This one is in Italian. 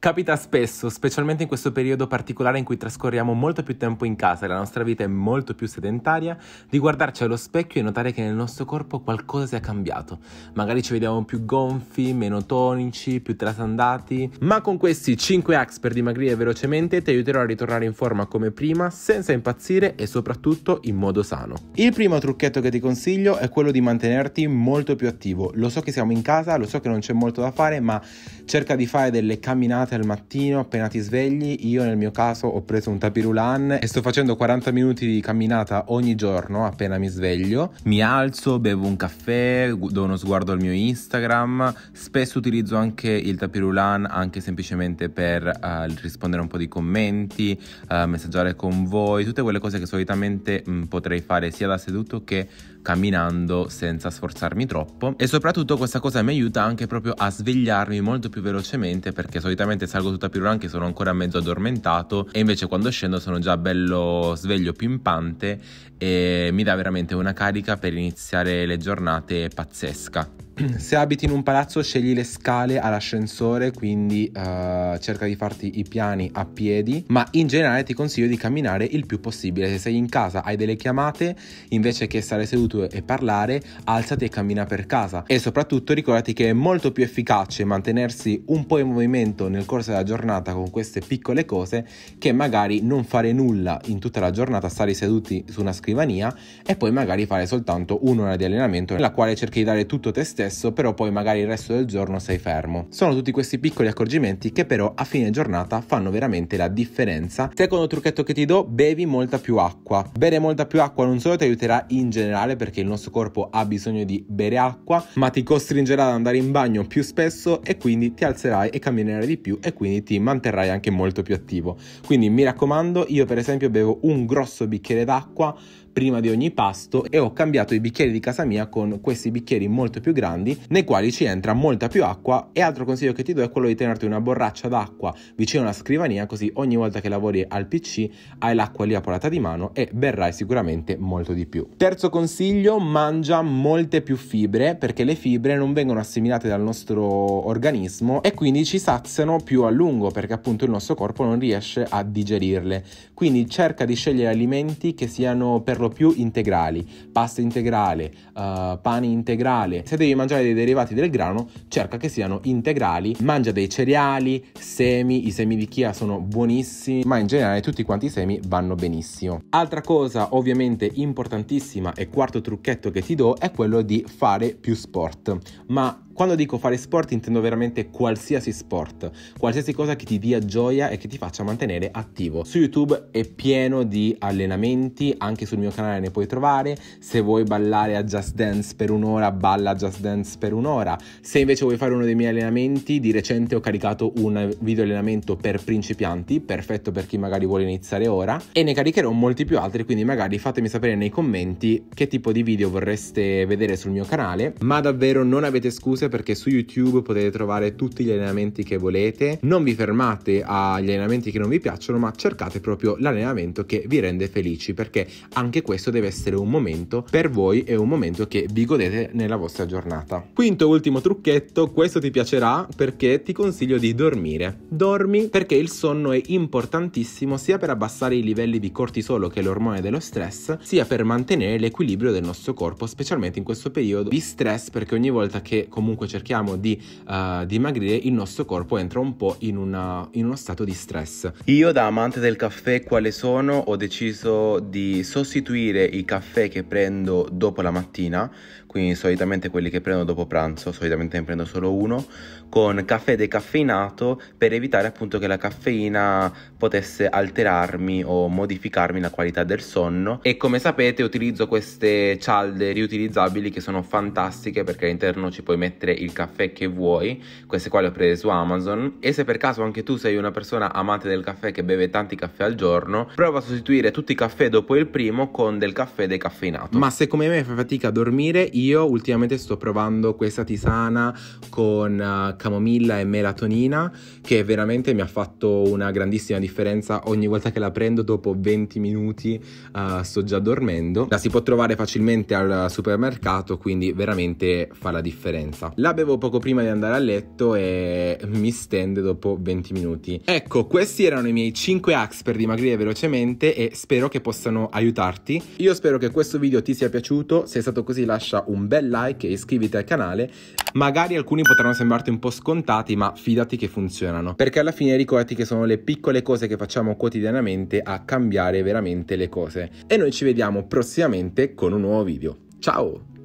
Capita spesso, specialmente in questo periodo particolare in cui trascorriamo molto più tempo in casa e la nostra vita è molto più sedentaria, di guardarci allo specchio e notare che nel nostro corpo qualcosa è cambiato. Magari ci vediamo più gonfi, meno tonici, più trasandati. Ma con questi 5 hacks per dimagrire velocemente ti aiuterò a ritornare in forma come prima, senza impazzire e soprattutto in modo sano. Il primo trucchetto che ti consiglio è quello di mantenerti molto più attivo. Lo so che siamo in casa, lo so che non c'è molto da fare, ma cerca di fare delle camminate allenate al mattino appena ti svegli, io nel mio caso ho preso un tapirulan e sto facendo 40 minuti di camminata ogni giorno appena mi sveglio, mi alzo, bevo un caffè, do uno sguardo al mio Instagram, spesso utilizzo anche il tapirulan anche semplicemente per uh, rispondere a un po' di commenti, uh, messaggiare con voi, tutte quelle cose che solitamente mh, mm, potrei fare sia da seduto che camminando senza sforzarmi troppo e soprattutto questa cosa mi aiuta anche proprio a svegliarmi molto più velocemente perché solitamente salgo tutta più anche sono ancora mezzo addormentato e invece quando scendo sono già bello sveglio pimpante e mi dà veramente una carica per iniziare le giornate pazzesca. se abiti in un palazzo scegli le scale all'ascensore, quindi uh, cerca di farti i piani a piedi, ma in generale ti consiglio di camminare il più possibile. Se sei in casa, hai delle chiamate, invece che stare seduto e parlare, alzati e cammina per casa. E soprattutto ricordati che è molto più efficace mantenersi un po' in movimento nel corso della giornata con queste piccole cose che magari non fare nulla in tutta la giornata, stare seduti su una scrivania e poi magari fare soltanto un'ora di allenamento nella quale cerchi di dare tutto te stesso stesso, però poi magari il resto del giorno sei fermo. Sono tutti questi piccoli accorgimenti che però a fine giornata fanno veramente la differenza. Secondo trucchetto che ti do, bevi molta più acqua. Bere molta più acqua non solo ti aiuterà in generale perché il nostro corpo ha bisogno di bere acqua, ma ti costringerà ad andare in bagno più spesso e quindi ti alzerai e camminerai di più e quindi ti manterrai anche molto più attivo. Quindi mi raccomando, io per esempio bevo un grosso bicchiere d'acqua prima di ogni pasto e ho cambiato i bicchieri di casa mia con questi bicchieri molto più grandi grandi, nei quali ci entra molta più acqua e altro consiglio che ti do è quello di tenerti una borraccia d'acqua vicino alla scrivania così ogni volta che lavori al PC hai l'acqua lì a portata di mano e berrai sicuramente molto di più. Terzo consiglio, mangia molte più fibre perché le fibre non vengono assimilate dal nostro organismo e quindi ci saziano più a lungo perché appunto il nostro corpo non riesce a digerirle. Quindi cerca di scegliere alimenti che siano per lo più integrali, pasta integrale, uh, pane integrale. Se devi mangiare mangiare dei derivati del grano, cerca che siano integrali, mangia dei cereali, semi, i semi di chia sono buonissimi, ma in generale tutti quanti i semi vanno benissimo. Altra cosa ovviamente importantissima e quarto trucchetto che ti do è quello di fare più sport, ma quando dico fare sport intendo veramente qualsiasi sport, qualsiasi cosa che ti dia gioia e che ti faccia mantenere attivo. Su YouTube è pieno di allenamenti, anche sul mio canale ne puoi trovare. Se vuoi ballare a Just Dance per un'ora, balla a Just Dance per un'ora. Se invece vuoi fare uno dei miei allenamenti, di recente ho caricato un video allenamento per principianti, perfetto per chi magari vuole iniziare ora, e ne caricherò molti più altri, quindi magari fatemi sapere nei commenti che tipo di video vorreste vedere sul mio canale, ma davvero non avete scuse perché su YouTube potete trovare tutti gli allenamenti che volete. Non vi fermate agli allenamenti che non vi piacciono, ma cercate proprio l'allenamento che vi rende felici perché anche questo deve essere un momento per voi e un momento che vi godete nella vostra giornata. Quinto e ultimo trucchetto, questo ti piacerà perché ti consiglio di dormire. Dormi perché il sonno è importantissimo sia per abbassare i livelli di cortisolo che è l'ormone dello stress, sia per mantenere l'equilibrio del nostro corpo, specialmente in questo periodo di stress perché ogni volta che comunque comunque cerchiamo di uh, dimagrire, il nostro corpo entra un po' in, una, in uno stato di stress. Io da amante del caffè quale sono ho deciso di sostituire i caffè che prendo dopo la mattina, quindi solitamente quelli che prendo dopo pranzo, solitamente ne prendo solo uno, con caffè decaffeinato per evitare appunto che la caffeina potesse alterarmi o modificarmi la qualità del sonno e come sapete utilizzo queste cialde riutilizzabili che sono fantastiche perché all'interno ci puoi mettere mettere il caffè che vuoi, queste qua le ho prese su Amazon e se per caso anche tu sei una persona amante del caffè che beve tanti caffè al giorno, prova a sostituire tutti i caffè dopo il primo con del caffè decaffeinato. Ma se come me fai fatica a dormire, io ultimamente sto provando questa tisana con eh, camomilla e melatonina che veramente mi ha fatto una grandissima differenza ogni volta che la prendo dopo 20 minuti uh, sto già dormendo. La si può trovare facilmente al supermercato, quindi veramente fa la differenza giornata. La bevo poco prima di andare a letto e mi stende dopo 20 minuti. Ecco, questi erano i miei 5 hacks per dimagrire velocemente e spero che possano aiutarti. Io spero che questo video ti sia piaciuto, se è stato così lascia un bel like e iscriviti al canale. Magari alcuni potranno sembrarti un po' scontati, ma fidati che funzionano. Perché alla fine ricordati che sono le piccole cose che facciamo quotidianamente a cambiare veramente le cose. E noi ci vediamo prossimamente con un nuovo video. Ciao!